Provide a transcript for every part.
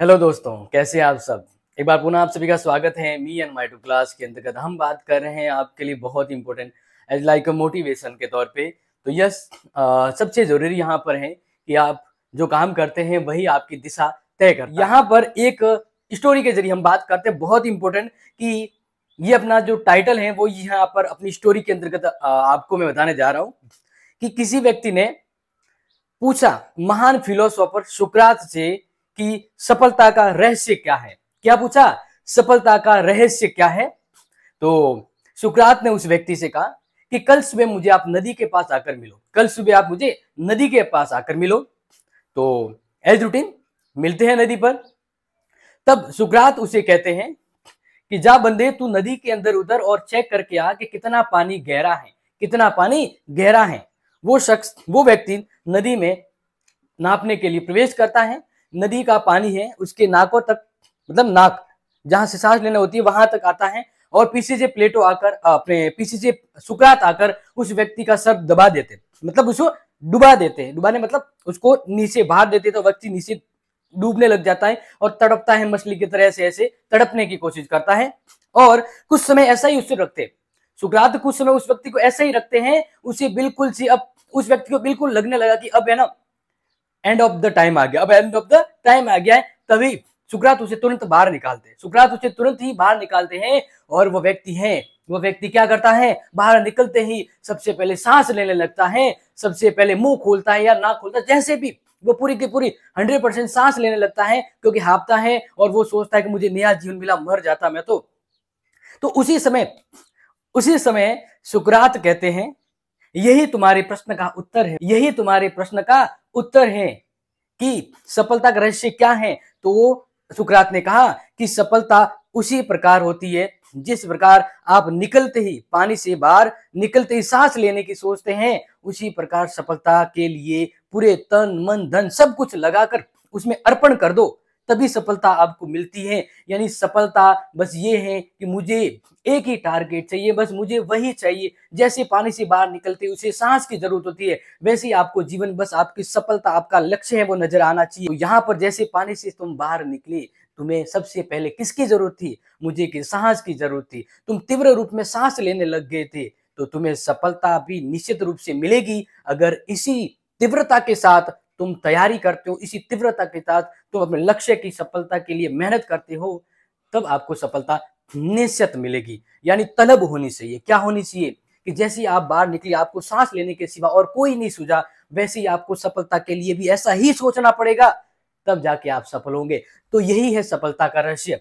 Hello दोस्तों कैसे हैं आप सब एक बार पुनः आप सभी का स्वागत है मी एंड माई टू क्लास के अंतर्गत हम बात कर रहे हैं आपके लिए बहुत important as like a motivation के तौर पे तो यस सबसे जरूरी यहाँ पर है कि आप जो काम करते हैं वही आपकी दिशा तय कर यहाँ पर एक स्टोरी के जरिए हम बात करते हैं बहुत इंपॉर्टेंट कि ये अपना जो टाइटल है वो यहाँ पर अपनी स्टोरी के अंतर्गत आपको मैं बताने जा रहा हूँ कि किसी व्यक्ति ने पूछा महान फिलोसोफर सुक्रात से कि सफलता का रहस्य क्या है क्या पूछा सफलता का रहस्य क्या है तो सुकरात ने उस व्यक्ति से कहा कि कल सुबह मुझे आप नदी के पास आकर मिलो कल सुबह आप मुझे नदी के पास आकर मिलो तो एज रूटीन मिलते हैं नदी पर तब सुकरात उसे कहते हैं कि जा बंदे तू नदी के अंदर उधर और चेक करके आ कि कितना पानी गहरा है कितना पानी गहरा है वो शख्स वो व्यक्ति नदी में नापने के लिए प्रवेश करता है नदी का पानी है उसके नाकों तक मतलब नाक जहाँ से सांस लेना होती है वहां तक आता है और पीछे से प्लेटो आकर अपने पीछे से सुकरात आकर उस व्यक्ति का सर दबा देते मतलब उसको डुबा देते हैं डुबाने मतलब उसको नीचे भार देते तो व्यक्ति नीचे डूबने लग जाता है और तड़पता है मछली की तरह से ऐसे तड़पने की कोशिश करता है और कुछ समय ऐसा ही उससे रखते सुकरात कुछ समय उस व्यक्ति को ऐसा ही रखते हैं उसे बिल्कुल सी अब उस व्यक्ति को बिल्कुल लगने लगा कि अब है ना एंड ऑफ द टाइम आ गया अब एंड ऑफ द टाइम आ गया है तभी सुक्रात उसे तुरंत बाहर निकालते हैं सुक्रात उसे तुरंत ही बाहर निकालते हैं और वो व्यक्ति है वो व्यक्ति क्या करता है बाहर निकलते ही सबसे पहले सांस लेने लगता है सबसे पहले मुंह खोलता है या ना खोलता जैसे भी वो पूरी की पूरी हंड्रेड परसेंट सांस लेने लगता है क्योंकि हाफता है और वो सोचता है कि मुझे नया जीवन मिला मर जाता मैं तो तो उसी समय उसी समय सुकरात कहते हैं यही तुम्हारे प्रश्न का उत्तर है यही तुम्हारे प्रश्न का उत्तर है कि सफलता का रहस्य क्या है तो सुकरात ने कहा कि सफलता उसी प्रकार होती है जिस प्रकार आप निकलते ही पानी से बाहर निकलते ही सांस लेने की सोचते हैं उसी प्रकार सफलता के लिए पूरे तन मन धन सब कुछ लगाकर उसमें अर्पण कर दो तभी सफलता आपको मिलती है यानी सफलता बस ये है कि मुझे एक ही टारगेट चाहिए बस मुझे वही चाहिए जैसे पानी से बाहर निकलते उसे सांस की जरूरत होती है वैसे ही आपको जीवन बस आपकी सफलता आपका लक्ष्य है वो नजर आना चाहिए तो यहाँ पर जैसे पानी से तुम बाहर निकले तुम्हें सबसे पहले किसकी जरूरत थी मुझे कि सांस की जरूरत थी तुम तीव्र रूप में सांस लेने लग गए थे तो तुम्हें सफलता भी निश्चित रूप से मिलेगी अगर इसी तीव्रता के साथ तुम तैयारी करते हो इसी तीव्रता के साथ तुम अपने लक्ष्य की सफलता के लिए मेहनत करते हो तब आपको सफलता निश्चित मिलेगी यानी तलब होनी चाहिए क्या होनी चाहिए कि जैसी आप बाहर निकली आपको सांस लेने के सिवा और कोई नहीं सूझा वैसे ही आपको सफलता के लिए भी ऐसा ही सोचना पड़ेगा तब जाके आप सफल होंगे तो यही है सफलता का रहस्य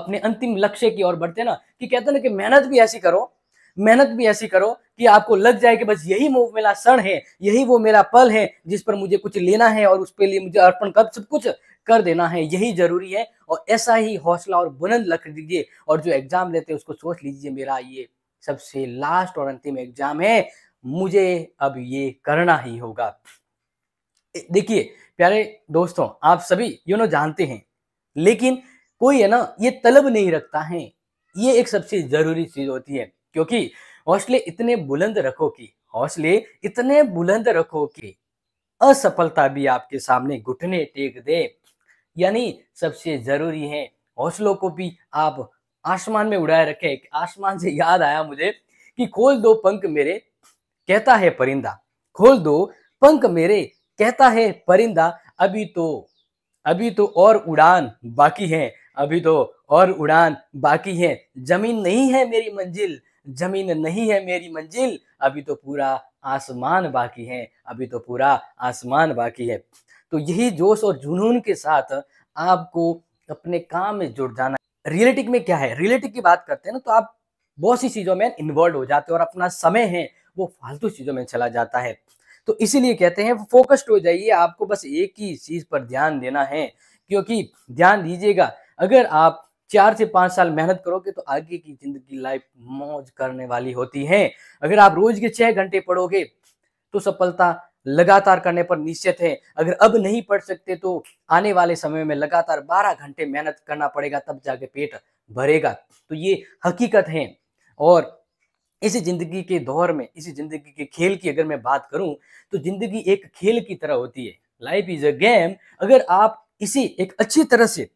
अपने अंतिम लक्ष्य की ओर बढ़ते ना कि कहते ना कि मेहनत भी ऐसी करो मेहनत भी ऐसी करो कि आपको लग जाए कि बस यही वो मेरा क्षण है यही वो मेरा पल है जिस पर मुझे कुछ लेना है और उसके लिए मुझे अर्पण कर सब कुछ कर देना है यही जरूरी है और ऐसा ही हौसला और बुलंद रख दीजिए और जो एग्जाम लेते हैं उसको सोच लीजिए मेरा ये सबसे लास्ट और अंतिम एग्जाम है मुझे अब ये करना ही होगा देखिए प्यारे दोस्तों आप सभी यू नो जानते हैं लेकिन कोई है ना ये तलब नहीं रखता है ये एक सबसे जरूरी चीज होती है क्योंकि हौसले इतने बुलंद रखो कि हौसले इतने बुलंद रखो कि असफलता भी आपके सामने घुटने टेक दे यानी सबसे जरूरी है हौसलों को भी आप आसमान में उड़ाए रखें आसमान से याद आया मुझे कि खोल दो पंख मेरे कहता है परिंदा खोल दो पंख मेरे कहता है परिंदा अभी तो अभी तो और उड़ान बाकी है अभी तो और उड़ान बाकी है जमीन नहीं है मेरी मंजिल जमीन नहीं है मेरी मंजिल अभी तो पूरा आसमान बाकी है अभी तो पूरा आसमान बाकी है तो यही जोश और जुनून के साथ आपको अपने काम में जुड़ जाना रियलिटी में क्या है रियलिटी की बात करते हैं ना तो आप बहुत सी चीज़ों में इन्वॉल्व हो जाते हैं और अपना समय है वो फालतू चीज़ों में चला जाता है तो इसीलिए कहते हैं फोकस्ड हो जाइए आपको बस एक ही चीज़ पर ध्यान देना है क्योंकि ध्यान दीजिएगा अगर आप चार से पांच साल मेहनत करोगे तो आगे की जिंदगी लाइफ मौज करने वाली होती है अगर आप रोज के छह घंटे पढ़ोगे तो सफलता लगातार करने पर निश्चित है अगर अब नहीं पढ़ सकते तो आने वाले समय में लगातार बारह घंटे मेहनत करना पड़ेगा तब जाके पेट भरेगा तो ये हकीकत है और इस जिंदगी के दौर में इस जिंदगी के खेल की अगर मैं बात करूं तो जिंदगी एक खेल की तरह होती है लाइफ इज अ गेम अगर आप इसे एक अच्छी तरह से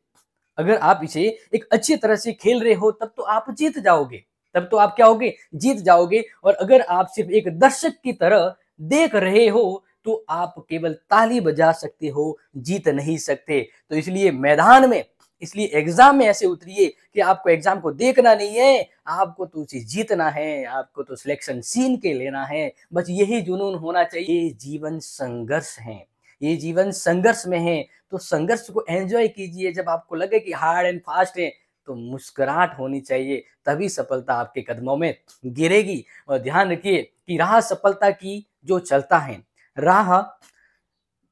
अगर आप इसे एक अच्छी तरह से खेल रहे हो तब तो आप जीत जाओगे तब तो आप क्या होगे जीत जाओगे और अगर आप सिर्फ एक दर्शक की तरह देख रहे हो तो आप केवल ताली बजा सकते हो जीत नहीं सकते तो इसलिए मैदान में इसलिए एग्जाम में ऐसे उतरिए कि आपको एग्जाम को देखना नहीं है आपको तो उसे जीतना है आपको तो सिलेक्शन सीन के लेना है बस यही जुनून होना चाहिए जीवन संघर्ष है ये जीवन संघर्ष में है तो संघर्ष को एंजॉय कीजिए जब आपको लगे कि हार्ड एंड फास्ट है तो मुस्कुराहट होनी चाहिए तभी सफलता आपके कदमों में गिरेगी और ध्यान रखिए कि राह सफलता की जो चलता है राह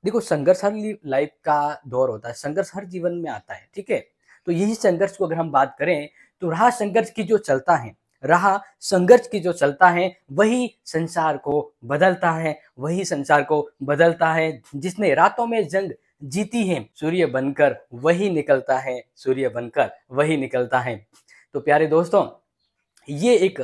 देखो संघर्ष हर लाइफ का दौर होता है संघर्ष हर जीवन में आता है ठीक है तो यही संघर्ष को अगर हम बात करें तो राह संघर्ष की जो चलता है रहा संघर्ष की जो चलता है वही संसार को बदलता है वही संसार को बदलता है जिसने रातों में जंग जीती है सूर्य बनकर वही निकलता है सूर्य बनकर वही निकलता है तो प्यारे दोस्तों ये एक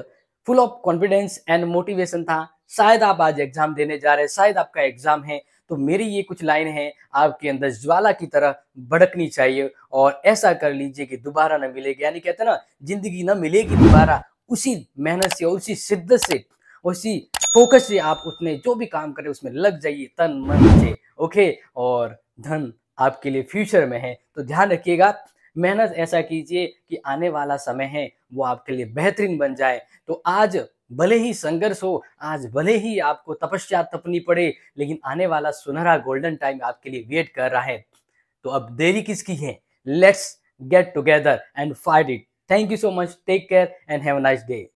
full of confidence and motivation था शायद आप आज एग्जाम देने जा रहे हैं शायद आपका एग्जाम है तो मेरी ये कुछ लाइन है आपके अंदर ज्वाला की तरह भड़कनी चाहिए और ऐसा कर लीजिए कि दोबारा ना मिलेगी यानी कहते ना जिंदगी ना मिलेगी दोबारा उसी मेहनत से उसी शिद्दत से उसी फोकस से आप उसमें जो भी काम करें उसमें लग जाइए तन मन से ओके और धन आपके लिए फ्यूचर में है तो ध्यान रखिएगा मेहनत ऐसा कीजिए कि आने वाला समय है वो आपके लिए बेहतरीन बन जाए तो आज भले ही संघर्ष हो आज भले ही आपको तपस्या तपनी पड़े लेकिन आने वाला सुनहरा गोल्डन टाइम आपके लिए वेट कर रहा है तो अब देरी किसकी है let's get together and fight it Thank you so much. Take care and have a nice day.